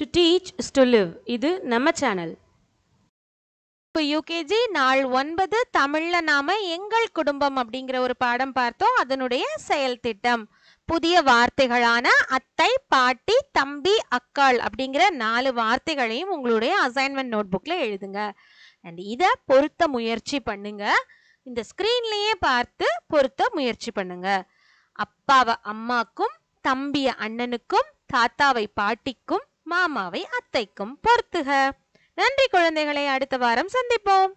to teach is to live இது நம்ம channel இப்போ யூகேஜி நாள் ஒன்பது தமிழில் நாம் எங்கள் குடும்பம் அப்படிங்கிற ஒரு பாடம் பார்த்தோம் அதனுடைய செயல் திட்டம் புதிய வார்த்தைகளான அத்தை பாட்டி தம்பி அக்காள் அப்படிங்கிற நாலு வார்த்தைகளையும் உங்களுடைய அசைன்மெண்ட் நோட் புக்கில் எழுதுங்க அண்ட் இதை பொருத்த முயற்சி பண்ணுங்க இந்த ஸ்க்ரீன்லேயே பார்த்து பொருத்த முயற்சி பண்ணுங்க அப்பாவை அம்மாக்கும் தம்பிய அண்ணனுக்கும் தாத்தாவை பாட்டிக்கும் மாமாவை அத்தைக்கும் பொறுத்துக நன்றி குழந்தைகளை அடுத்த வாரம் சந்திப்போம்